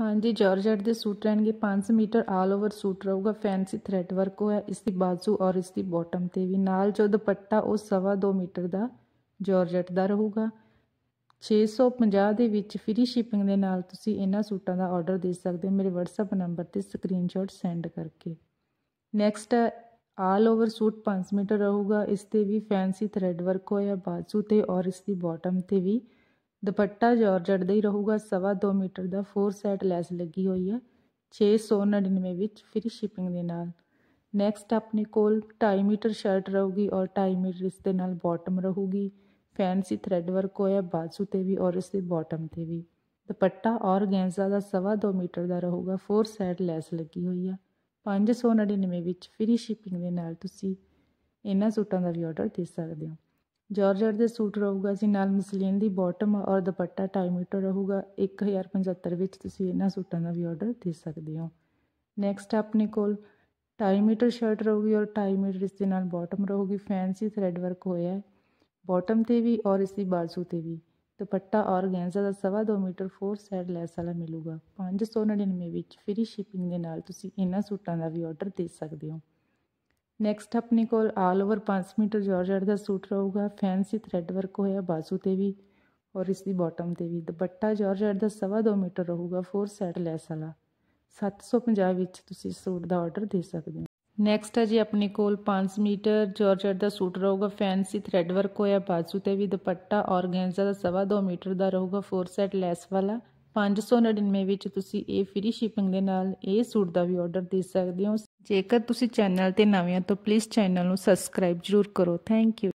ਹਾਂਜੀ ਜਾਰਜਟ ਦੇ ਸੂਟ ਰਹਿਣਗੇ 5 ਮੀਟਰ ਆਲ ਓਵਰ ਸੂਟ ਰਹੂਗਾ ਫੈਂਸੀ ਥ੍ਰੈਡ ਵਰਕ ਹੋਇਆ ਇਸ ਦੀ ਬਾਜ਼ੂ ਔਰ ਇਸ ਦੀ ਬਾਟਮ ਤੇ ਵੀ ਨਾਲ ਜੋ ਦੁਪੱਟਾ ਉਹ ਸਵਾ 2 ਮੀਟਰ ਦਾ ਜਾਰਜਟ ਦਾ ਰਹੂਗਾ 650 ਦੇ ਵਿੱਚ ਫ੍ਰੀ ਸ਼ਿਪਿੰਗ ਦੇ ਨਾਲ ਤੁਸੀਂ ਇਹਨਾਂ ਸੂਟਾਂ ਦਾ ਆਰਡਰ ਦੇ ਸਕਦੇ ਹੋ ਮੇਰੇ WhatsApp ਨੰਬਰ ਤੇ ਸਕਰੀਨਸ਼ਾਟ ਸੈਂਡ ਕਰਕੇ next all over suit 5 metre ਰਹੂਗਾ ਇਸ ਤੇ ਵੀ ਫੈਂਸੀ ਥ੍ਰੈਡ ਵਰਕ ਹੋਇਆ ਬਾਜ਼ੂ ਤੇ ਔਰ ਇਸ ਦੀ ਬਾਟਮ ਤੇ ਵੀ ਦੁਪੱਟਾ ਜਾਰਜਟ ਦਾ ਹੀ ਰਹੂਗਾ ਸਵਾ 2 ਮੀਟਰ ਦਾ 4 ਸੈਟ ਲੈਸ ਲੱਗੀ ਹੋਈ ਹੈ 699 ਵਿੱਚ ਫ੍ਰੀ ਸ਼ਿਪਿੰਗ ਦੇ ਨਾਲ ਨੈਕਸਟ ਆਪਣੇ ਕੋਲ 2.5 ਮੀਟਰ ਸ਼ਰਟ ਰਹੂਗੀ ਔਰ 2.5 ਮੀਟਰ ਇਸ ਦੇ ਨਾਲ ਬਾਟਮ ਰਹੂਗੀ ਫੈਂਸੀ ਥਰੈਡ ਵਰਕ ਹੋਇਆ ਬਾਜ਼ੂ ਤੇ ਵੀ ਔਰ ਇਸ ਦੇ ਬਾਟਮ ਤੇ ਵੀ ਦੁਪੱਟਾ ਔਰ ਗੈਂਜ਼ਾ ਦਾ ਸਵਾ 2 ਮੀਟਰ ਦਾ ਰਹੂਗਾ 4 ਸੈਟ ਲੈਸ ਲੱਗੀ ਹੋਈ ਆ 599 ਵਿੱਚ ਫ੍ਰੀ ਸ਼ਿਪਿੰਗ ਦੇ ਨਾਲ ਤੁਸੀਂ ਇਹਨਾਂ ਸੂਟਾਂ ਦਾ ਵੀ ਆਰਡਰ ਦੇ ਸਕਦੇ ਹੋ ਜਾਰਜਟ ਦੇ ਸੂਟ ਰਹੂਗਾ ਜੀ ਨਾਲ ਮਸਲੀਨ ਦੀ ਬਾਟਮ ਔਰ ਦੁਪੱਟਾ ਟਾਈ ਮੀਟਰ ਰਹੂਗਾ 1075 ਵਿੱਚ ਤੁਸੀਂ ਇਹਨਾਂ ਸੂਟਾਂ ਦਾ ਵੀ ਆਰਡਰ ਦੇ ਸਕਦੇ ਹੋ ਨੈਕਸਟ ਆਪਣੇ ਕੋਲ ਟਾਈ ਮੀਟਰ ਸ਼ਰਟ ਰਹੂਗੀ ਔਰ ਟਾਈ ਮੀਟਰ ਇਸ ਦੇ ਨਾਲ ਬਾਟਮ ਰਹੂਗੀ ਫੈਂਸੀ ਥਰੈਡ ਵਰਕ ਹੋਇਆ ਹੈ ਬਾਟਮ ਤੇ ਵੀ ਔਰ ਇਸ ਦੀ ਬਾਜ਼ੂ ਤੇ ਵੀ ਦੁਪੱਟਾ ਔਰ ਗੈਂਜ਼ਾ ਦਾ 2.5 ਮੀਟਰ 4 ਸਾਈਡ ਲੈਸ ਵਾਲਾ ਮਿਲੂਗਾ 599 ਵਿੱਚ ਫ੍ਰੀ ਸ਼ਿਪਿੰਗ ਦੇ ਨਾਲ ਤੁਸੀਂ ਇਹਨਾਂ ਸੂਟਾਂ ਦਾ ਵੀ ਆਰਡਰ ਦੇ ਸਕਦੇ ਹੋ ਨੈਕਸਟ ਆਪਣੇ ਕੋਲ ਆਲ ਓਵਰ 5 ਮੀਟਰ ਜਾਰਜਟ ਦਾ ਸੂਟ ਰਹੂਗਾ ਫੈਂਸੀ ਥ੍ਰੈਡ ਵਰਕ ਹੋਇਆ ਬਾਜ਼ੂ ਤੇ ਵੀ ਔਰ ਇਸ ਦੀ ਬਾਟਮ ਤੇ ਵੀ ਦੁਪੱਟਾ ਜਾਰਜਟ ਦਾ 2.5 ਮੀਟਰ ਰਹੂਗਾ 4 ਸੈਟ ਲੈਸ ਵਾਲਾ 750 ਵਿੱਚ ਤੁਸੀਂ ਸੂਟ ਦਾ ਆਰਡਰ ਦੇ ਸਕਦੇ ਹੋ ਨੈਕਸਟ ਹੈ ਜੀ ਆਪਣੇ ਕੋਲ 5 ਮੀਟਰ ਜਾਰਜਟ ਦਾ ਸੂਟ ਰਹੂਗਾ ਫੈਂਸੀ ਥ੍ਰੈਡ ਵਰਕ ਹੋਇਆ ਬਾਜ਼ੂ ਤੇ ਵੀ ਦੁਪੱਟਾ ਔਰਗੈਂਜ਼ਾ ਦਾ 2.5 ਮੀਟਰ ਦਾ ਰਹੂਗਾ 4 ਸੈਟ ਲੈਸ ਵਾਲਾ 599 ਵਿੱਚ ਤੁਸੀਂ ਇਹ ਫ੍ਰੀ ਸ਼ਿਪਿੰਗ ਦੇ ਨਾਲ ਇਹ ਸੂਟ ਦਾ ਵੀ ਆਰਡਰ ਦੇ ਸਕਦੇ ਹੋ ਜੇਕਰ ਤੁਸੀਂ ਚੈਨਲ ਤੇ ਨਵੇਂ ਹੋ ਤਾਂ ਪਲੀਜ਼ ਚੈਨਲ ਨੂੰ ਸਬਸਕ੍ਰਾਈਬ ਜਰੂਰ ਕਰੋ ਥੈਂਕ ਯੂ